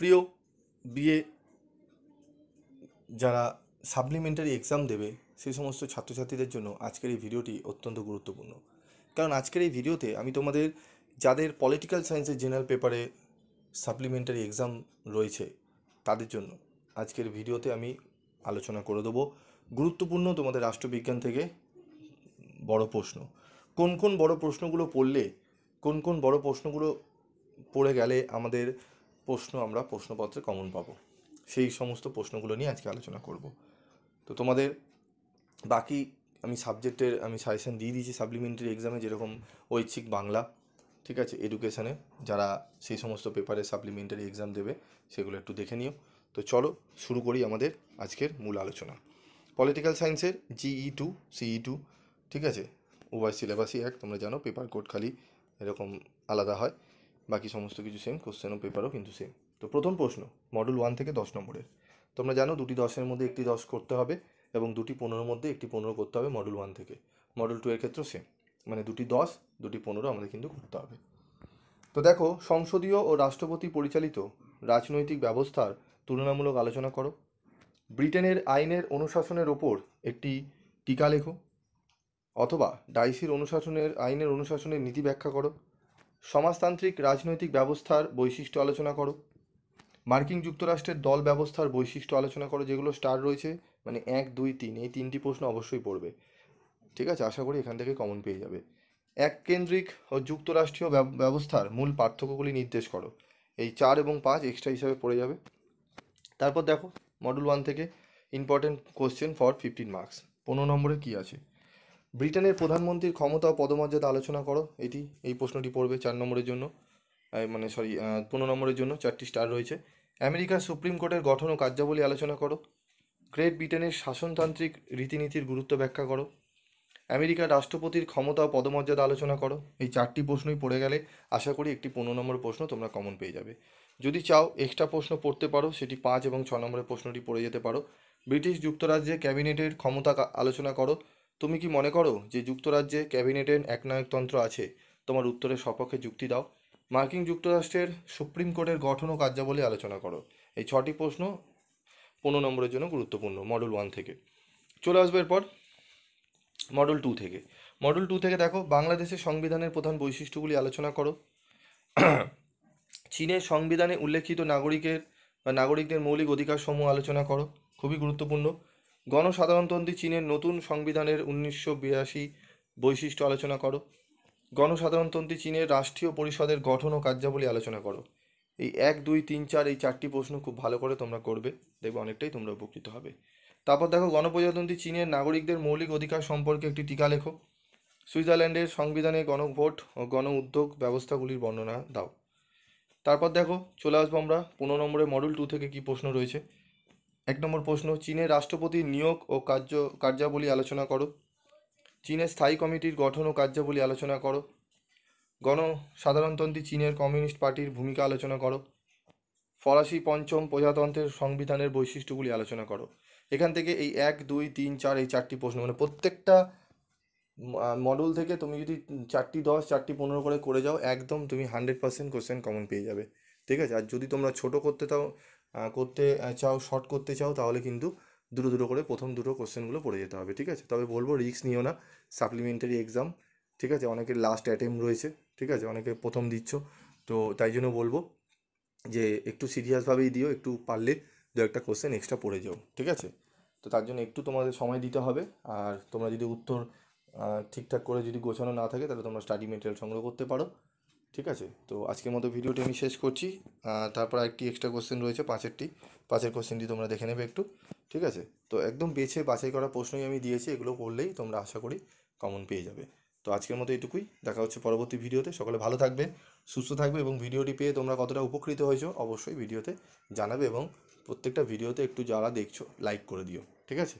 প্রিয় বিএ যারা supplementary exam দেবে সেই সমস্ত ছাত্রছাত্রীদের জন্য আজকের এই ভিডিওটি অত্যন্ত গুরুত্বপূর্ণ কারণ আজকের এই ভিডিওতে আমি তোমাদের যাদের পলিটিক্যাল সায়েন্সের জেনারেল পেপারে সাপ্লিমেন্টারি এক্সাম রয়েছে তাদের জন্য আজকের ভিডিওতে আমি আলোচনা করে দেবো গুরুত্বপূর্ণ তোমাদের রাষ্ট্রবিজ্ঞান থেকে বড় প্রশ্ন কোন কোন বড় প্রশ্নগুলো পড়লে কোন কোন বড় প্রশ্নগুলো পড়ে গেলে আমাদের প্রশ্ন আমরা প্রশ্নপত্রে কমন পাবো সেই সমস্ত প্রশ্নগুলো নিয়ে আজকে আলোচনা করব তো তোমাদের বাকি আমি সাবজেক্টের আমি সাজেশান দিয়ে দিয়েছি সাপ্লিমেন্টারি এক্সামে যেরকম ঐচ্ছিক বাংলা ঠিক আছে এডুকেশানে যারা সেই সমস্ত পেপারে সাপ্লিমেন্টারি এক্সাম দেবে সেগুলো একটু দেখে নিও তো চলো শুরু করি আমাদের আজকের মূল আলোচনা পলিটিক্যাল সায়েন্সের জিই টু সিই টু ঠিক আছে ওভার সিলেবাসই এক তোমরা জানো পেপার কোড খালি এরকম আলাদা হয় বাকি সমস্ত কিছু সেম কোশ্চেন ও পেপারও কিন্তু সেম তো প্রথম প্রশ্ন মডেল ওয়ান থেকে দশ নম্বরের তোমরা জানো দুটি দশের মধ্যে একটি দশ করতে হবে এবং দুটি পনেরোর মধ্যে একটি পনেরো করতে হবে মডেল ওয়ান থেকে মডেল টু এর ক্ষেত্রেও সেম মানে দুটি দশ দুটি পনেরো আমাদের কিন্তু করতে হবে তো দেখো সংসদীয় ও রাষ্ট্রপতি পরিচালিত রাজনৈতিক ব্যবস্থার তুলনামূলক আলোচনা করো ব্রিটেনের আইনের অনুশাসনের ওপর একটি টিকা লেখো অথবা ডাইসির অনুশাসনের আইনের অনুশাসনের নীতি ব্যাখ্যা করো সমাজতান্ত্রিক রাজনৈতিক ব্যবস্থার বৈশিষ্ট্য আলোচনা করো মার্কিন যুক্তরাষ্ট্রের দল ব্যবস্থার বৈশিষ্ট্য আলোচনা করো যেগুলো স্টার রয়েছে মানে এক দুই তিন এই তিনটি প্রশ্ন অবশ্যই পড়বে ঠিক আছে আশা করি এখান থেকে কমন পেয়ে যাবে এককেন্দ্রিক ও যুক্তরাষ্ট্রীয় ব্যবস্থার মূল পার্থক্যগুলি নির্দেশ করো এই চার এবং পাঁচ এক্সট্রা হিসাবে পড়ে যাবে তারপর দেখো মডুল ওয়ান থেকে important question for fifteen marks পনেরো নম্বরে কী আছে ব্রিটেনের প্রধানমন্ত্রীর ক্ষমতা ও পদমর্যাদা আলোচনা করো এটি এই প্রশ্নটি পড়বে চার নম্বরের জন্য মানে সরি পনেরো নম্বরের জন্য চারটি স্টার রয়েছে আমেরিকার সুপ্রিম কোর্টের গঠন ও কার্যাবলী আলোচনা করো গ্রেট ব্রিটেনের শাসনতান্ত্রিক রীতিনীতির গুরুত্ব ব্যাখ্যা করো আমেরিকার রাষ্ট্রপতির ক্ষমতা ও পদমর্যাদা আলোচনা করো এই চারটি প্রশ্নই পড়ে গেলে আশা করি একটি পনেরো নম্বর প্রশ্ন তোমরা কমন পেয়ে যাবে যদি চাও এক্সট্রা প্রশ্ন পড়তে পারো সেটি পাঁচ এবং ছ নম্বরের প্রশ্নটি পড়ে যেতে পারো ব্রিটিশ যুক্তরাজ্যে ক্যাবিনেটের ক্ষমতা আলোচনা করো তুমি কি মনে করো যে যুক্তরাজ্যে ক্যাবিনেটের একনায়কতন্ত্র আছে তোমার উত্তরের সপক্ষে যুক্তি দাও মার্কিন যুক্তরাষ্ট্রের সুপ্রিম কোর্টের গঠন ও কার্যাবলী আলোচনা করো এই ছটি প্রশ্ন পনেরো নম্বরের জন্য গুরুত্বপূর্ণ মডেল ওয়ান থেকে চলে আসবে এরপর মডেল টু থেকে মডেল টু থেকে দেখো বাংলাদেশের সংবিধানের প্রধান বৈশিষ্ট্যগুলি আলোচনা করো চীনের সংবিধানে উল্লেখিত নাগরিকের বা নাগরিকদের মৌলিক অধিকার সমূহ আলোচনা করো খুবই গুরুত্বপূর্ণ গণসাধারণতন্ত্রী চীনের নতুন সংবিধানের উনিশশো বিরাশি বৈশিষ্ট্য আলোচনা করো গণসাধারণতন্ত্রী চীনের রাষ্ট্রীয় পরিষদের গঠন ও কার্যাবলী আলোচনা করো এই এক দুই তিন চার এই চারটি প্রশ্ন খুব ভালো করে তোমরা করবে দেখবে অনেকটাই তোমরা উপকৃত হবে তারপর দেখো গণপ্রজাতন্ত্রী চীনের নাগরিকদের মৌলিক অধিকার সম্পর্কে একটি টিকা লেখো সুইজারল্যান্ডের সংবিধানে গণভোট ও গণ উদ্যোগ ব্যবস্থাগুলির বর্ণনা দাও তারপর দেখো চলে আসবো আমরা পনেরো নম্বরে মডুল টু থেকে কি প্রশ্ন রয়েছে এক নম্বর প্রশ্ন চীনের রাষ্ট্রপতি নিয়োগ ও কার্য কার্যাবলী আলোচনা করো চীনের স্থায়ী কমিটির গঠন ও কার্যাবলী আলোচনা করো গণসাধারণতন্ত্রী চীনের কমিউনিস্ট পার্টির ভূমিকা আলোচনা করো ফরাসি পঞ্চম প্রজাতন্ত্রের সংবিধানের বৈশিষ্ট্যগুলি আলোচনা করো এখান থেকে এই এক দুই তিন চার এই চারটি প্রশ্ন মানে প্রত্যেকটা মডেল থেকে তুমি যদি চারটি দশ চারটি পনেরো করে করে যাও একদম তুমি হান্ড্রেড পার্সেন্ট কোশ্চেন কমন পেয়ে যাবে ঠিক আছে আর যদি তোমরা ছোট করতে চাও করতে চাও শর্ট করতে চাও তাহলে কিন্তু দুটো দুটো করে প্রথম দুটো কোশ্চেনগুলো পড়ে যেতে হবে ঠিক আছে তবে বলবো রিস্ক নিও না সাপ্লিমেন্টারি এক্সাম ঠিক আছে অনেকের লাস্ট অ্যাটেম্প রয়েছে ঠিক আছে অনেকে প্রথম দিচ্ছ তো তাই জন্য বলবো যে একটু সিরিয়াসভাবেই দিও একটু পারলে দু একটা কোশ্চেন এক্সট্রা পড়ে যাও ঠিক আছে তো তার জন্য একটু তোমাদের সময় দিতে হবে আর তোমরা যদি উত্তর ঠিকঠাক করে যদি গোছানো না থাকে তাহলে তোমরা স্টাডি মেটেরিয়াল সংগ্রহ করতে পারো ঠিক আছে তো আজকের মতো ভিডিওটি আমি শেষ করছি তারপর একটি এক্সট্রা কোশ্চেন রয়েছে পাঁচেরটি পাঁচের কোশ্চেনটি তোমরা দেখে নেবে একটু ঠিক আছে তো একদম বেছে বাছাই করা প্রশ্নই আমি দিয়েছি এগুলো করলেই তোমরা আশা করি কমন পেয়ে যাবে তো আজকের মতো এটুকুই দেখা হচ্ছে পরবর্তী ভিডিওতে সকলে ভালো থাকবে সুস্থ থাকবে এবং ভিডিওটি পেয়ে তোমরা কতটা উপকৃত হয়েছো অবশ্যই ভিডিওতে জানাবে এবং প্রত্যেকটা ভিডিওতে একটু যারা দেখছো লাইক করে দিও ঠিক আছে